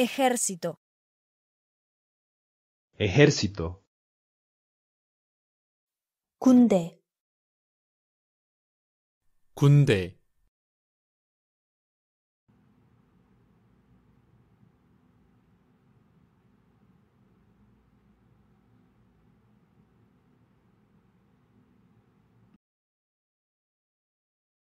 Ejército. Ejército. kunde kunde